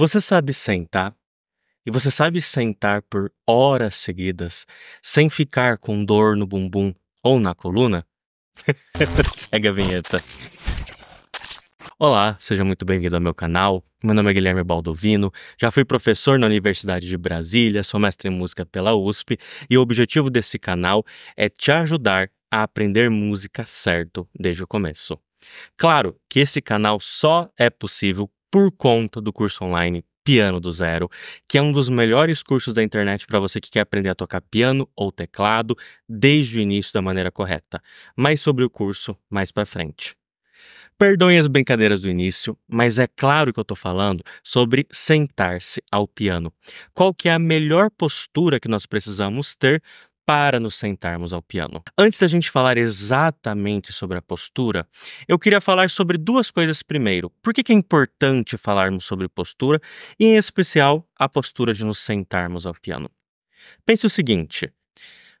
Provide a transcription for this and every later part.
Você sabe sentar e você sabe sentar por horas seguidas sem ficar com dor no bumbum ou na coluna? Segue a vinheta. Olá, seja muito bem-vindo ao meu canal. Meu nome é Guilherme Baldovino, já fui professor na Universidade de Brasília, sou mestre em música pela USP e o objetivo desse canal é te ajudar a aprender música certo desde o começo. Claro que esse canal só é possível por conta do curso online Piano do Zero, que é um dos melhores cursos da internet para você que quer aprender a tocar piano ou teclado desde o início da maneira correta. Mais sobre o curso mais para frente. Perdoem as brincadeiras do início, mas é claro que eu estou falando sobre sentar-se ao piano. Qual que é a melhor postura que nós precisamos ter para nos sentarmos ao piano. Antes da gente falar exatamente sobre a postura, eu queria falar sobre duas coisas primeiro. Por que, é importante falarmos sobre postura e, em especial, a postura de nos sentarmos ao piano? Pense o seguinte: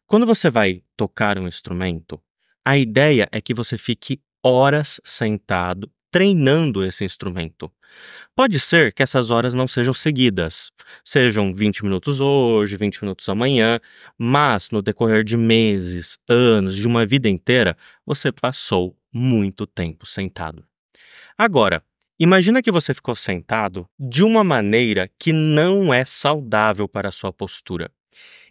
quando você vai tocar um instrumento, a ideia é que você fique horas sentado treinando esse instrumento. Pode ser que essas horas não sejam seguidas, sejam 20 minutos hoje, 20 minutos amanhã, mas no decorrer de meses, anos, de uma vida inteira, você passou muito tempo sentado. Agora, imagina que você ficou sentado de uma maneira que não é saudável para a sua postura.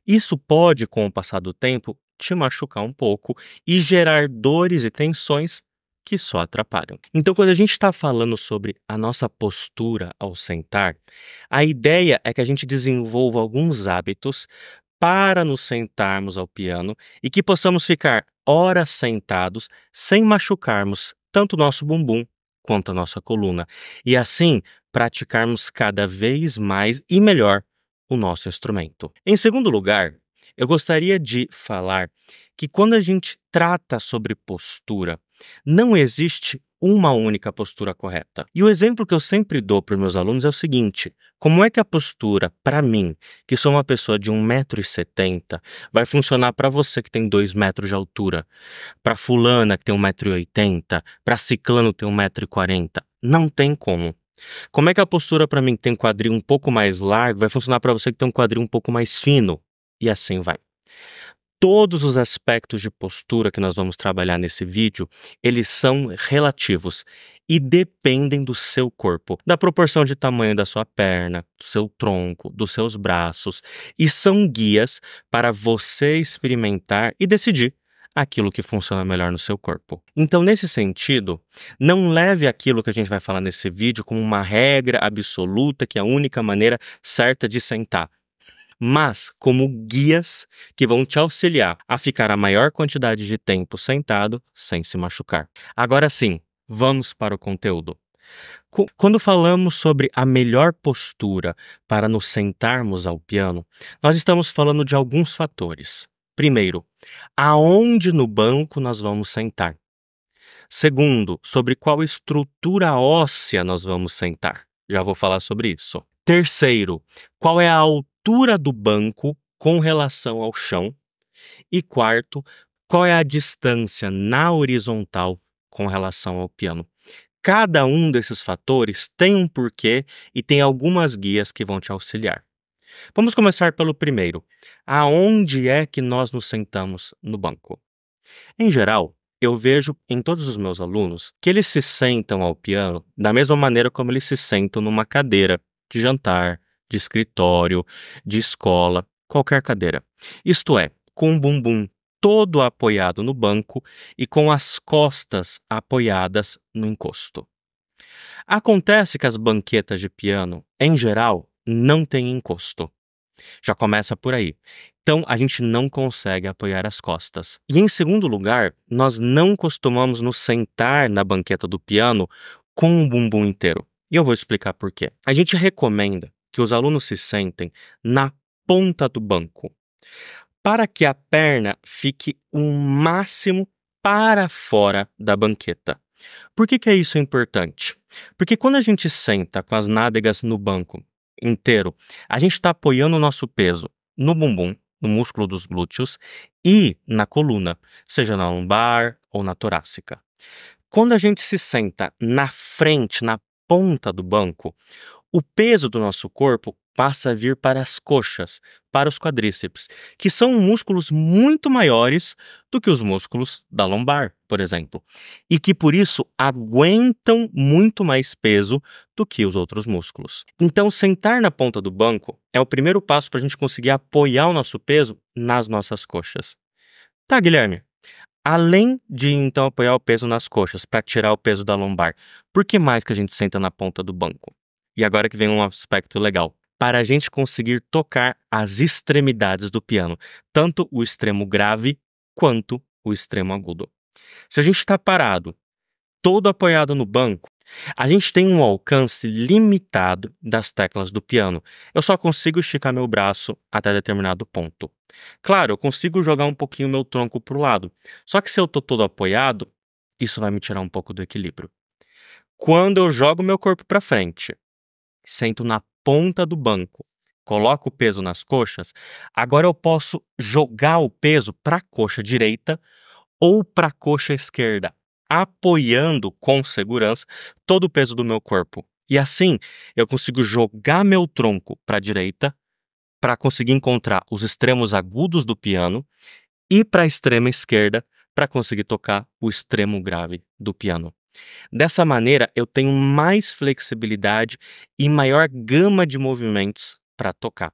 Isso pode, com o passar do tempo, te machucar um pouco e gerar dores e tensões que só atrapalham. Então, quando a gente está falando sobre a nossa postura ao sentar, a ideia é que a gente desenvolva alguns hábitos para nos sentarmos ao piano e que possamos ficar horas sentados sem machucarmos tanto o nosso bumbum quanto a nossa coluna e assim praticarmos cada vez mais e melhor o nosso instrumento. Em segundo lugar, eu gostaria de falar que quando a gente trata sobre postura, não existe uma única postura correta. E o exemplo que eu sempre dou para os meus alunos é o seguinte: como é que a postura, para mim, que sou uma pessoa de 1,70m, vai funcionar para você que tem 2 metros de altura, para fulana que tem 1,80m, para ciclano que tem 1,40m? Não tem como. Como é que a postura para mim que tem quadril um pouco mais largo vai funcionar para você que tem um quadril um pouco mais fino? e assim vai. Todos os aspectos de postura que nós vamos trabalhar nesse vídeo, eles são relativos e dependem do seu corpo, da proporção de tamanho da sua perna, do seu tronco, dos seus braços, e são guias para você experimentar e decidir aquilo que funciona melhor no seu corpo. Então, nesse sentido, não leve aquilo que a gente vai falar nesse vídeo como uma regra absoluta que é a única maneira certa de sentar mas como guias que vão te auxiliar a ficar a maior quantidade de tempo sentado sem se machucar. Agora sim, vamos para o conteúdo. Quando falamos sobre a melhor postura para nos sentarmos ao piano, nós estamos falando de alguns fatores. Primeiro, aonde no banco nós vamos sentar. Segundo, sobre qual estrutura óssea nós vamos sentar. Já vou falar sobre isso. Terceiro, qual é a altura altura do banco com relação ao chão. E quarto, qual é a distância na horizontal com relação ao piano. Cada um desses fatores tem um porquê e tem algumas guias que vão te auxiliar. Vamos começar pelo primeiro. Aonde é que nós nos sentamos no banco? Em geral, eu vejo em todos os meus alunos que eles se sentam ao piano da mesma maneira como eles se sentam numa cadeira de jantar, de escritório, de escola, qualquer cadeira. Isto é, com o bumbum todo apoiado no banco e com as costas apoiadas no encosto. Acontece que as banquetas de piano, em geral, não têm encosto. Já começa por aí. Então a gente não consegue apoiar as costas. E em segundo lugar, nós não costumamos nos sentar na banqueta do piano com o bumbum inteiro. E eu vou explicar por quê. A gente recomenda que os alunos se sentem na ponta do banco, para que a perna fique o máximo para fora da banqueta. Por que, que é isso importante? Porque quando a gente senta com as nádegas no banco inteiro, a gente está apoiando o nosso peso no bumbum, no músculo dos glúteos e na coluna, seja na lombar ou na torácica. Quando a gente se senta na frente, na ponta do banco, o peso do nosso corpo passa a vir para as coxas, para os quadríceps, que são músculos muito maiores do que os músculos da lombar, por exemplo, e que por isso aguentam muito mais peso do que os outros músculos. Então, sentar na ponta do banco é o primeiro passo para a gente conseguir apoiar o nosso peso nas nossas coxas. Tá, Guilherme? Além de então apoiar o peso nas coxas para tirar o peso da lombar, por que mais que a gente senta na ponta do banco? E agora que vem um aspecto legal. Para a gente conseguir tocar as extremidades do piano, tanto o extremo grave quanto o extremo agudo. Se a gente está parado, todo apoiado no banco, a gente tem um alcance limitado das teclas do piano. Eu só consigo esticar meu braço até determinado ponto. Claro, eu consigo jogar um pouquinho meu tronco para o lado, só que se eu estou todo apoiado, isso vai me tirar um pouco do equilíbrio. Quando eu jogo meu corpo para frente sento na ponta do banco, coloco o peso nas coxas, agora eu posso jogar o peso para a coxa direita ou para a coxa esquerda, apoiando com segurança todo o peso do meu corpo. E assim, eu consigo jogar meu tronco para a direita para conseguir encontrar os extremos agudos do piano e para a extrema esquerda para conseguir tocar o extremo grave do piano. Dessa maneira, eu tenho mais flexibilidade e maior gama de movimentos para tocar,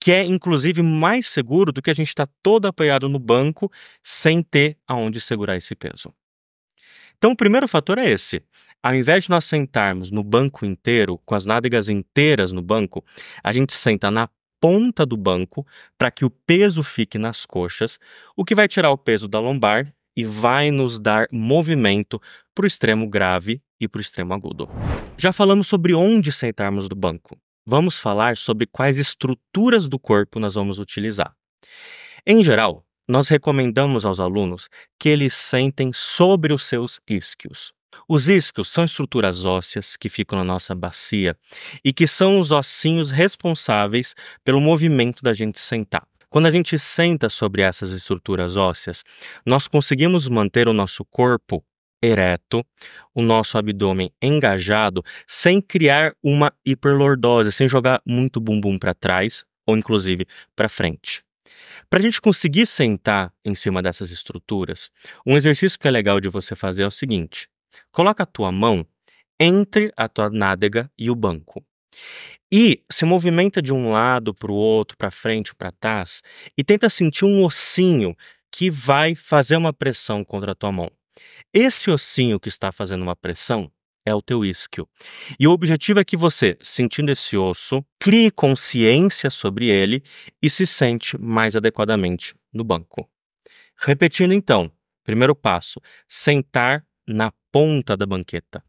que é inclusive mais seguro do que a gente estar tá todo apoiado no banco sem ter aonde segurar esse peso. Então, o primeiro fator é esse. Ao invés de nós sentarmos no banco inteiro, com as nádegas inteiras no banco, a gente senta na ponta do banco para que o peso fique nas coxas, o que vai tirar o peso da lombar e vai nos dar movimento para o extremo grave e para o extremo agudo. Já falamos sobre onde sentarmos do banco. Vamos falar sobre quais estruturas do corpo nós vamos utilizar. Em geral, nós recomendamos aos alunos que eles sentem sobre os seus isquios. Os isquios são estruturas ósseas que ficam na nossa bacia e que são os ossinhos responsáveis pelo movimento da gente sentar. Quando a gente senta sobre essas estruturas ósseas, nós conseguimos manter o nosso corpo ereto, o nosso abdômen engajado, sem criar uma hiperlordose, sem jogar muito bumbum para trás ou inclusive para frente. Para a gente conseguir sentar em cima dessas estruturas, um exercício que é legal de você fazer é o seguinte: coloca a tua mão entre a tua nádega e o banco. E se movimenta de um lado para o outro, para frente, para trás, e tenta sentir um ossinho que vai fazer uma pressão contra a tua mão. Esse ossinho que está fazendo uma pressão é o teu isquio. E o objetivo é que você, sentindo esse osso, crie consciência sobre ele e se sente mais adequadamente no banco. Repetindo então, primeiro passo: sentar na ponta da banqueta.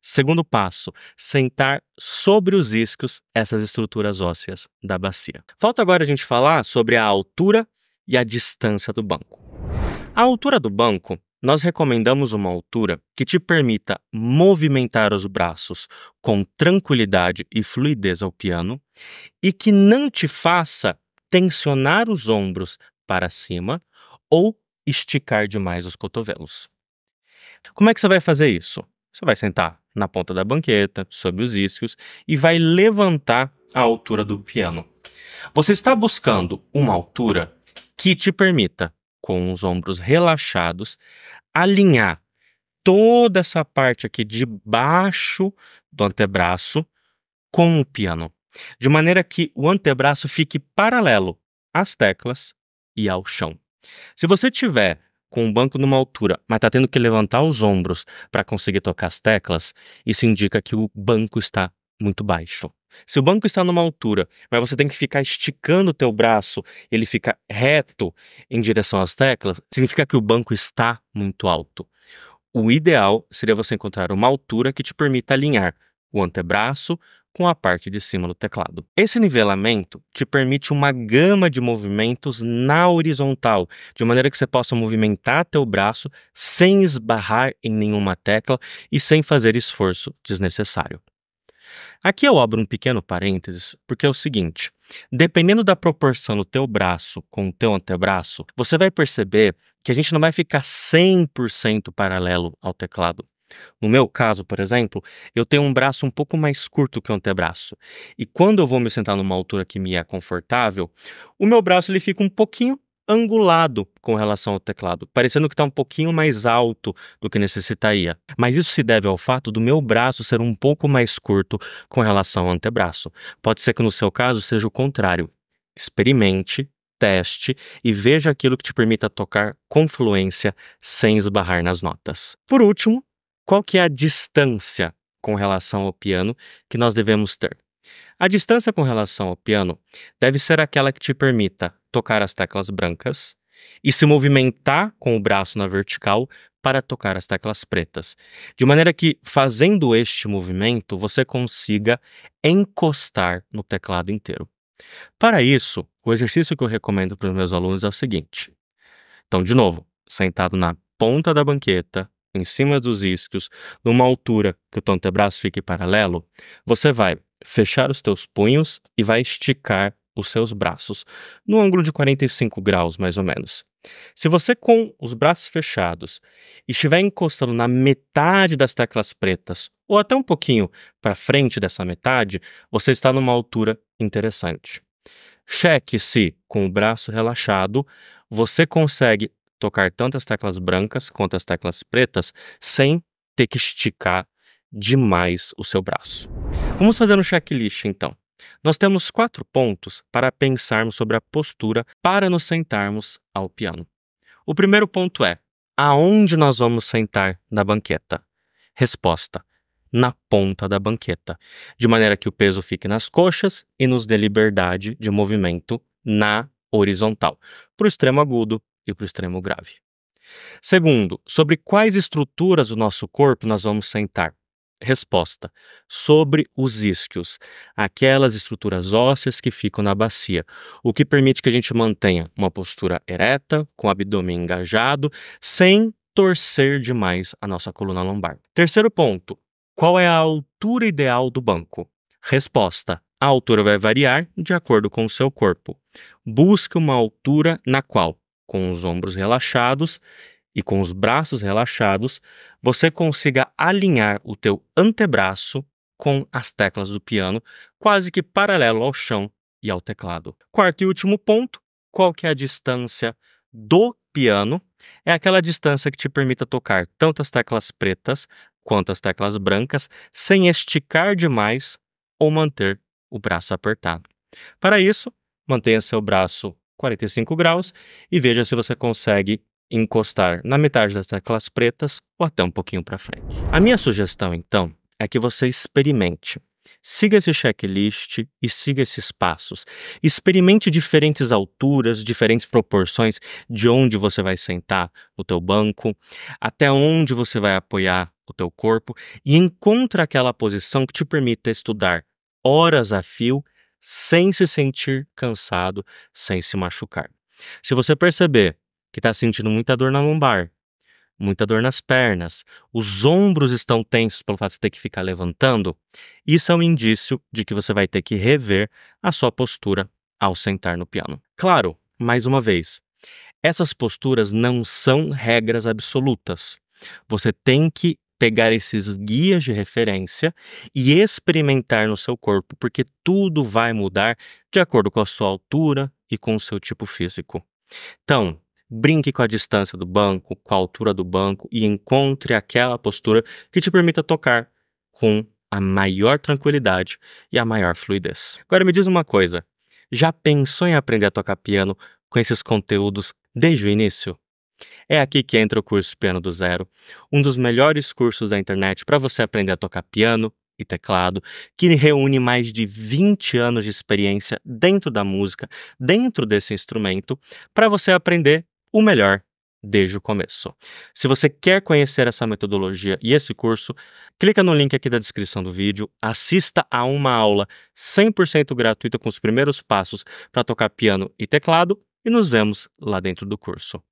Segundo passo, sentar sobre os isquios essas estruturas ósseas da bacia. Falta agora a gente falar sobre a altura e a distância do banco. A altura do banco, nós recomendamos uma altura que te permita movimentar os braços com tranquilidade e fluidez ao piano e que não te faça tensionar os ombros para cima ou esticar demais os cotovelos. Como é que você vai fazer isso? Você vai sentar na ponta da banqueta, sob os iscos e vai levantar a altura do piano. Você está buscando uma altura que te permita, com os ombros relaxados, alinhar toda essa parte aqui de baixo do antebraço com o piano, de maneira que o antebraço fique paralelo às teclas e ao chão. Se você tiver com o banco numa altura, mas está tendo que levantar os ombros para conseguir tocar as teclas, isso indica que o banco está muito baixo. Se o banco está numa altura, mas você tem que ficar esticando o teu braço, ele fica reto em direção às teclas, significa que o banco está muito alto. O ideal seria você encontrar uma altura que te permita alinhar o antebraço, com a parte de cima do teclado. Esse nivelamento te permite uma gama de movimentos na horizontal, de maneira que você possa movimentar teu braço sem esbarrar em nenhuma tecla e sem fazer esforço desnecessário. Aqui eu abro um pequeno parênteses, porque é o seguinte: dependendo da proporção do teu braço com o teu antebraço, você vai perceber que a gente não vai ficar 100% paralelo ao teclado. No meu caso, por exemplo, eu tenho um braço um pouco mais curto que o antebraço. E quando eu vou me sentar numa altura que me é confortável, o meu braço ele fica um pouquinho angulado com relação ao teclado, parecendo que está um pouquinho mais alto do que necessitaria. Mas isso se deve ao fato do meu braço ser um pouco mais curto com relação ao antebraço. Pode ser que no seu caso seja o contrário. Experimente, teste e veja aquilo que te permita tocar com fluência sem esbarrar nas notas. Por último, qual que é a distância com relação ao piano que nós devemos ter? A distância com relação ao piano deve ser aquela que te permita tocar as teclas brancas e se movimentar com o braço na vertical para tocar as teclas pretas, de maneira que, fazendo este movimento, você consiga encostar no teclado inteiro. Para isso, o exercício que eu recomendo para os meus alunos é o seguinte. Então, de novo, sentado na ponta da banqueta, em cima dos isquios, numa altura que o teu antebraço fique paralelo, você vai fechar os teus punhos e vai esticar os seus braços, no ângulo de 45 graus, mais ou menos. Se você, com os braços fechados, estiver encostando na metade das teclas pretas, ou até um pouquinho para frente dessa metade, você está numa altura interessante. Cheque se, com o braço relaxado, você consegue tocar tanto as teclas brancas quanto as teclas pretas sem ter que esticar demais o seu braço. Vamos fazer um checklist então. Nós temos quatro pontos para pensarmos sobre a postura para nos sentarmos ao piano. O primeiro ponto é: aonde nós vamos sentar na banqueta? Resposta: na ponta da banqueta, de maneira que o peso fique nas coxas e nos dê liberdade de movimento na horizontal, para o extremo agudo, e para o extremo grave. Segundo, sobre quais estruturas do nosso corpo nós vamos sentar? Resposta: sobre os isquios, aquelas estruturas ósseas que ficam na bacia, o que permite que a gente mantenha uma postura ereta, com o abdômen engajado, sem torcer demais a nossa coluna lombar. Terceiro ponto: qual é a altura ideal do banco? Resposta: a altura vai variar de acordo com o seu corpo. Busque uma altura na qual com os ombros relaxados e com os braços relaxados, você consiga alinhar o teu antebraço com as teclas do piano, quase que paralelo ao chão e ao teclado. Quarto e último ponto, qual que é a distância do piano? É aquela distância que te permita tocar tanto as teclas pretas quanto as teclas brancas sem esticar demais ou manter o braço apertado. Para isso, mantenha seu braço 45 graus e veja se você consegue encostar na metade das teclas pretas ou até um pouquinho para frente. A minha sugestão, então, é que você experimente. Siga esse checklist e siga esses passos. Experimente diferentes alturas, diferentes proporções de onde você vai sentar o teu banco, até onde você vai apoiar o teu corpo e encontra aquela posição que te permita estudar horas a fio sem se sentir cansado, sem se machucar. Se você perceber que está sentindo muita dor na lombar, muita dor nas pernas, os ombros estão tensos pelo fato de ter que ficar levantando, isso é um indício de que você vai ter que rever a sua postura ao sentar no piano. Claro, mais uma vez, essas posturas não são regras absolutas. Você tem que pegar esses guias de referência e experimentar no seu corpo, porque tudo vai mudar de acordo com a sua altura e com o seu tipo físico. Então, brinque com a distância do banco, com a altura do banco e encontre aquela postura que te permita tocar com a maior tranquilidade e a maior fluidez. Agora me diz uma coisa: já pensou em aprender a tocar piano com esses conteúdos desde o início? É aqui que entra o curso Piano do Zero, um dos melhores cursos da internet para você aprender a tocar piano e teclado, que reúne mais de 20 anos de experiência dentro da música, dentro desse instrumento, para você aprender o melhor desde o começo. Se você quer conhecer essa metodologia e esse curso, clica no link aqui da descrição do vídeo, assista a uma aula 100% gratuita com os primeiros passos para tocar piano e teclado e nos vemos lá dentro do curso.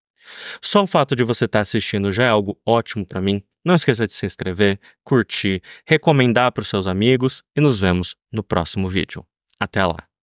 Só o fato de você estar tá assistindo já é algo ótimo para mim. Não esqueça de se inscrever, curtir, recomendar para os seus amigos e nos vemos no próximo vídeo. Até lá!